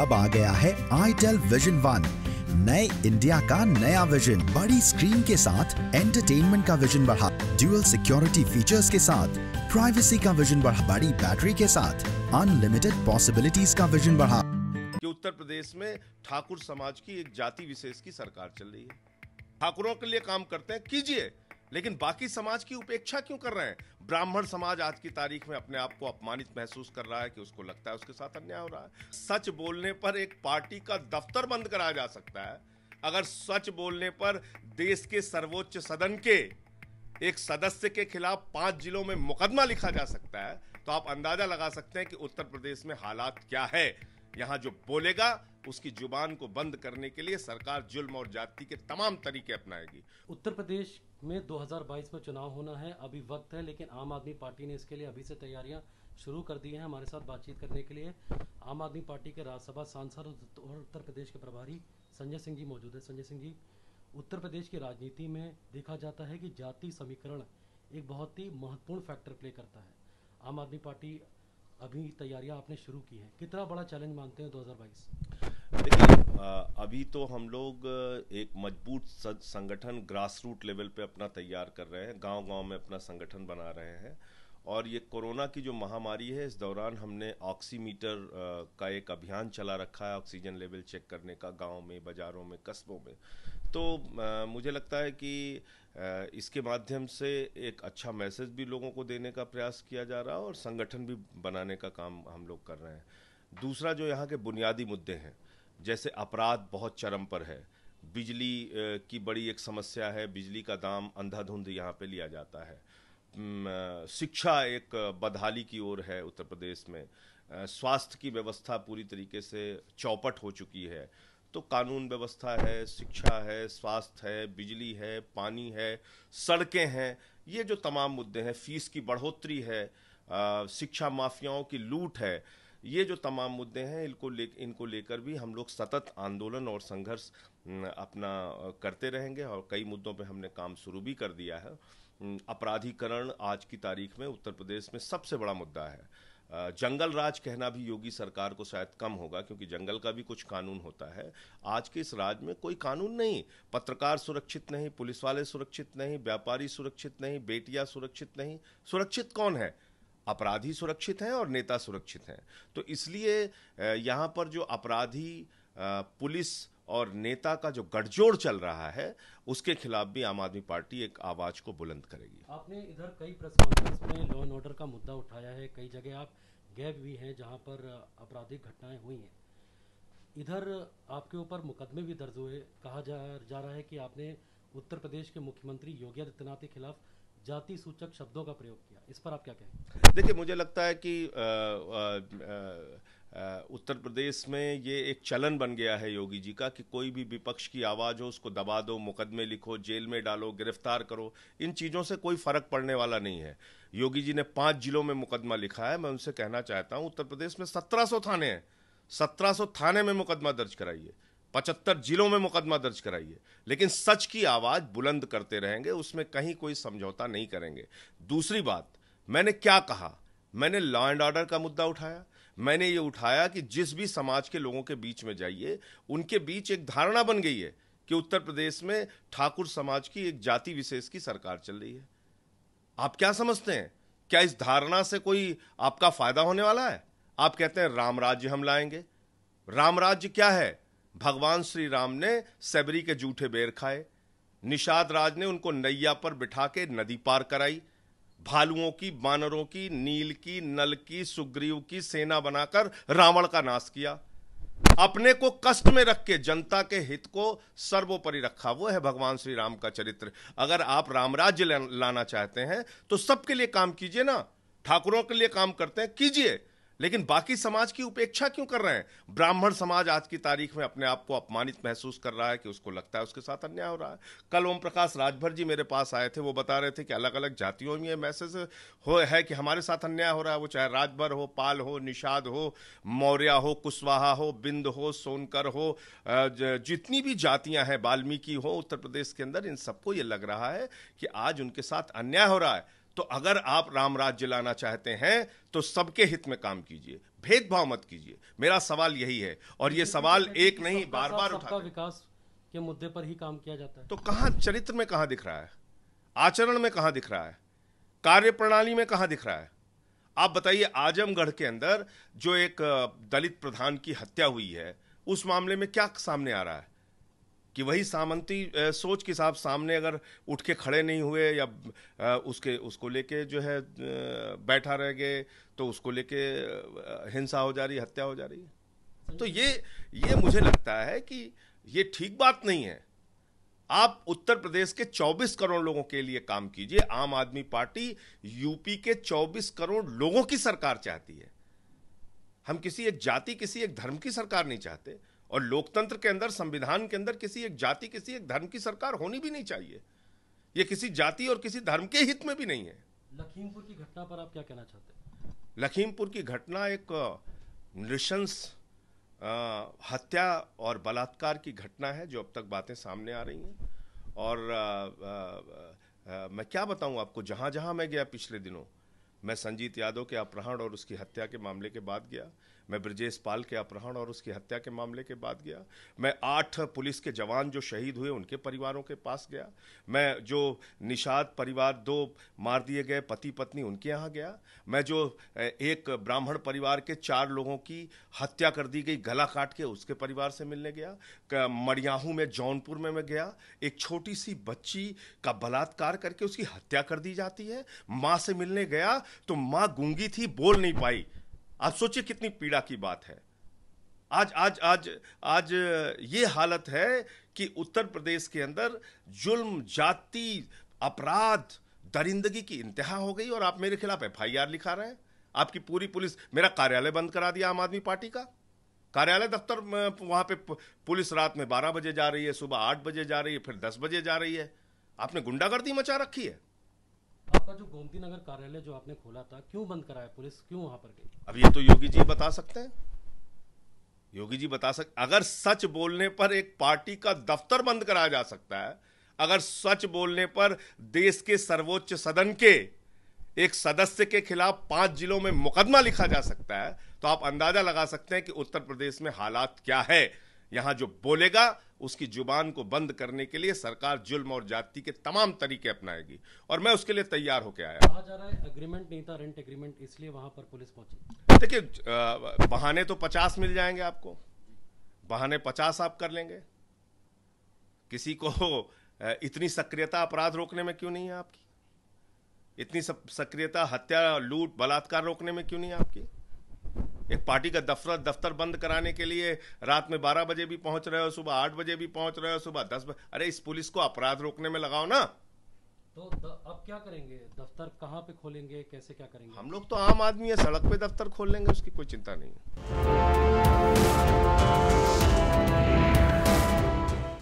अब आ गया है आईटेल विजन वन नए इंडिया का नया विजन बड़ी स्क्रीन के साथ एंटरटेनमेंट का विजन बढ़ा ड्यूअल सिक्योरिटी फीचर्स के साथ प्राइवेसी का विजन बढ़ा बड़ी बैटरी के साथ अनलिमिटेड पॉसिबिलिटीज का विजन बढ़ा कि उत्तर प्रदेश में ठाकुर समाज की एक जाति विशेष की सरकार चल रही है ठाकुरों के लिए काम करते हैं कीजिए लेकिन बाकी समाज की उपेक्षा क्यों कर रहे हैं ब्राह्मण समाज आज की तारीख में अपने आप को अपमानित महसूस कर रहा है कि उसको लगता है उसके साथ अन्याय हो रहा है सच बोलने पर एक पार्टी का दफ्तर बंद कराया जा सकता है अगर सच बोलने पर देश के सर्वोच्च सदन के एक सदस्य के खिलाफ पांच जिलों में मुकदमा लिखा जा सकता है तो आप अंदाजा लगा सकते हैं कि उत्तर प्रदेश में हालात क्या है यहां जो बोलेगा उसकी जुबान को बंद करने के लिए सरकार जुल्म और जाति के तमाम तरीके अपनाएगी उत्तर प्रदेश में 2022 में चुनाव होना है अभी वक्त है लेकिन आम आदमी पार्टी ने इसके लिए अभी से तैयारियां शुरू कर दी हैं हमारे साथ बातचीत करने के लिए आम आदमी पार्टी के राज्यसभा सांसद और उत्तर प्रदेश के प्रभारी संजय सिंह जी मौजूद है संजय सिंह जी उत्तर प्रदेश की राजनीति में देखा जाता है कि जाति समीकरण एक बहुत ही महत्वपूर्ण फैक्टर प्ले करता है आम आदमी पार्टी अभी तैयारियां आपने शुरू की हैं कितना बड़ा चैलेंज मानते हैं 2022 देखिए अभी तो हम लोग एक मजबूत संगठन ग्रास रूट लेवल पे अपना तैयार कर रहे हैं गांव गांव में अपना संगठन बना रहे हैं और ये कोरोना की जो महामारी है इस दौरान हमने ऑक्सीमीटर का एक अभियान चला रखा है ऑक्सीजन लेवल चेक करने का गांव में बाज़ारों में कस्बों में तो आ, मुझे लगता है कि आ, इसके माध्यम से एक अच्छा मैसेज भी लोगों को देने का प्रयास किया जा रहा है और संगठन भी बनाने का काम हम लोग कर रहे हैं दूसरा जो यहाँ के बुनियादी मुद्दे हैं जैसे अपराध बहुत चरम पर है बिजली की बड़ी एक समस्या है बिजली का दाम अंधाधुंध यहाँ पे लिया जाता है शिक्षा एक बदहाली की ओर है उत्तर प्रदेश में स्वास्थ्य की व्यवस्था पूरी तरीके से चौपट हो चुकी है तो कानून व्यवस्था है शिक्षा है स्वास्थ्य है बिजली है पानी है सड़कें हैं ये जो तमाम मुद्दे हैं फीस की बढ़ोतरी है शिक्षा माफियाओं की लूट है ये जो तमाम मुद्दे हैं इनको ले इनको लेकर भी हम लोग सतत आंदोलन और संघर्ष अपना करते रहेंगे और कई मुद्दों पे हमने काम शुरू भी कर दिया है अपराधीकरण आज की तारीख में उत्तर प्रदेश में सबसे बड़ा मुद्दा है जंगल राज कहना भी योगी सरकार को शायद कम होगा क्योंकि जंगल का भी कुछ कानून होता है आज के इस राज्य में कोई कानून नहीं पत्रकार सुरक्षित नहीं पुलिस वाले सुरक्षित नहीं व्यापारी सुरक्षित नहीं बेटियां सुरक्षित नहीं सुरक्षित कौन है अपराधी सुरक्षित हैं और नेता सुरक्षित हैं तो इसलिए यहाँ पर जो अपराधी पुलिस और नेता का जो गठजोड़ चल रहा है उसके खिलाफ भी आम आदमी पार्टी एक आवाज को बुलंद करेगी आपने इधर कई प्रेस कॉन्फ्रेंस में लॉ एंड ऑर्डर का मुद्दा उठाया है कई जगह आप गए भी हैं जहां पर आपराधिक घटनाएं हुई हैं इधर आपके ऊपर मुकदमे भी दर्ज हुए कहा जा, जा रहा है कि आपने उत्तर प्रदेश के मुख्यमंत्री योगी आदित्यनाथ के खिलाफ जाति सूचक शब्दों का प्रयोग किया इस पर आप क्या कहें देखिए मुझे लगता है कि आ, आ, आ, उत्तर प्रदेश में ये एक चलन बन गया है योगी जी का कि कोई भी विपक्ष की आवाज़ हो उसको दबा दो मुकदमे लिखो जेल में डालो गिरफ्तार करो इन चीज़ों से कोई फर्क पड़ने वाला नहीं है योगी जी ने पांच जिलों में मुकदमा लिखा है मैं उनसे कहना चाहता हूं उत्तर प्रदेश में सत्रह थाने हैं सत्रह थाने में मुकदमा दर्ज कराइए पचहत्तर जिलों में मुकदमा दर्ज कराइए लेकिन सच की आवाज़ बुलंद करते रहेंगे उसमें कहीं कोई समझौता नहीं करेंगे दूसरी बात मैंने क्या कहा मैंने लॉ एंड ऑर्डर का मुद्दा उठाया मैंने ये उठाया कि जिस भी समाज के लोगों के बीच में जाइए उनके बीच एक धारणा बन गई है कि उत्तर प्रदेश में ठाकुर समाज की एक जाति विशेष की सरकार चल रही है आप क्या समझते हैं क्या इस धारणा से कोई आपका फायदा होने वाला है आप कहते हैं राम राज्य हम लाएंगे राम राज्य क्या है भगवान श्री राम ने सबरी के जूठे बेर खाए निषाद राज ने उनको नैया पर बिठा के नदी पार कराई भालुओं की बानरों की नील की नल की सुग्रीव की सेना बनाकर रावण का नाश किया अपने को कष्ट में रख के जनता के हित को सर्वोपरि रखा वो है भगवान श्री राम का चरित्र अगर आप रामराज्य लाना चाहते हैं तो सबके लिए काम कीजिए ना ठाकुरों के लिए काम करते हैं कीजिए लेकिन बाकी समाज की उपेक्षा क्यों कर रहे हैं ब्राह्मण समाज आज की तारीख में अपने आप को अपमानित महसूस कर रहा है कि उसको लगता है उसके साथ अन्याय हो रहा है कल ओम प्रकाश राजभर जी मेरे पास आए थे वो बता रहे थे कि अलग अलग जातियों में मैसेज हो है कि हमारे साथ अन्याय हो रहा है वो चाहे राजभर हो पाल हो निषाद हो मौर्य हो कुशवाहा हो बिंद हो सोनकर हो जितनी भी जातियां हैं वाल्मीकि हो उत्तर प्रदेश के अंदर इन सबको ये लग रहा है कि आज उनके साथ अन्याय हो रहा है तो अगर आप राम राज्य लाना चाहते हैं तो सबके हित में काम कीजिए भेदभाव मत कीजिए मेरा सवाल यही है और ये सवाल एक नहीं बार बार उठा विकास के मुद्दे पर ही काम किया जाता है तो कहां चरित्र में कहा दिख रहा है आचरण में कहां दिख रहा है कार्य प्रणाली में कहां दिख रहा है आप बताइए आजमगढ़ के अंदर जो एक दलित प्रधान की हत्या हुई है उस मामले में क्या सामने आ रहा है कि वही सामंती सोच के साथ सामने अगर उठ के खड़े नहीं हुए या उसके उसको लेके जो है बैठा रह गए तो उसको लेके हिंसा हो जा रही हत्या हो जा रही है तो ये ये मुझे लगता है कि ये ठीक बात नहीं है आप उत्तर प्रदेश के 24 करोड़ लोगों के लिए काम कीजिए आम आदमी पार्टी यूपी के 24 करोड़ लोगों की सरकार चाहती है हम किसी एक जाति किसी एक धर्म की सरकार नहीं चाहते और लोकतंत्र के अंदर संविधान के अंदर किसी एक जाति किसी एक धर्म की सरकार होनी भी नहीं चाहिए ये किसी जाति और किसी धर्म के हित में भी नहीं है लखीमपुर की घटना पर आप क्या कहना चाहते हैं लखीमपुर की घटना एक नृशंस हत्या और बलात्कार की घटना है जो अब तक बातें सामने आ रही हैं और आ, आ, आ, मैं क्या बताऊं आपको जहां जहां मैं गया पिछले दिनों मैं संजीत यादव के अपहरण और उसकी हत्या के मामले के बाद गया मैं ब्रजेश पाल के अपहरण और उसकी हत्या के मामले के बाद गया मैं आठ पुलिस के जवान जो शहीद हुए उनके परिवारों के पास गया मैं जो निषाद परिवार दो मार दिए गए पति पत्नी उनके यहाँ गया मैं जो एक ब्राह्मण परिवार के चार लोगों की हत्या कर दी गई गला काट के उसके परिवार से मिलने गया मड़ियाहू में जौनपुर में मैं गया एक छोटी सी बच्ची का बलात्कार करके उसकी हत्या कर दी जाती है माँ से मिलने गया तो माँ गूंगी थी बोल नहीं पाई आप सोचिए कितनी पीड़ा की बात है आज आज आज आज ये हालत है कि उत्तर प्रदेश के अंदर जुल्म जाति अपराध दरिंदगी की इंतहा हो गई और आप मेरे खिलाफ एफ लिखा रहे हैं आपकी पूरी पुलिस मेरा कार्यालय बंद करा दिया आम आदमी पार्टी का कार्यालय दफ्तर वहाँ पे पुलिस रात में 12 बजे जा रही है सुबह 8 बजे जा रही है फिर 10 बजे जा रही है आपने गुंडागर्दी मचा रखी है आपका जो गोमती नगर कार्यालय जो आपने खोला था क्यों बंद कराया पुलिस क्यों वहां पर गई अब ये तो योगी जी बता सकते हैं योगी जी बता सकते अगर सच बोलने पर एक पार्टी का दफ्तर बंद कराया जा सकता है अगर सच बोलने पर देश के सर्वोच्च सदन के एक सदस्य के खिलाफ पांच जिलों में मुकदमा लिखा जा सकता है तो आप अंदाजा लगा सकते हैं कि उत्तर प्रदेश में हालात क्या है यहां जो बोलेगा उसकी जुबान को बंद करने के लिए सरकार जुल्म और जाति के तमाम तरीके अपनाएगी और मैं उसके लिए तैयार होकर आया कहा जा रहा है अग्रीमेंट नहीं था रेंट अग्रीमेंट इसलिए वहां पर पुलिस पहुंची देखिए बहाने तो पचास मिल जाएंगे आपको बहाने पचास आप कर लेंगे किसी को इतनी सक्रियता अपराध रोकने में क्यों नहीं है आपकी इतनी सक्रियता हत्या लूट बलात्कार रोकने में क्यों नहीं है आपकी एक पार्टी का दफ्तर दफ्तर बंद कराने के लिए रात में बारह बजे भी पहुंच रहे हो सुबह आठ बजे भी पहुंच रहे हो सुबह दस बजे अरे इस पुलिस को अपराध रोकने में लगाओ ना तो अब क्या करेंगे दफ्तर कहाँ पे खोलेंगे कैसे क्या करेंगे हम लोग तो आम आदमी है सड़क पे दफ्तर खोल लेंगे उसकी कोई चिंता नहीं है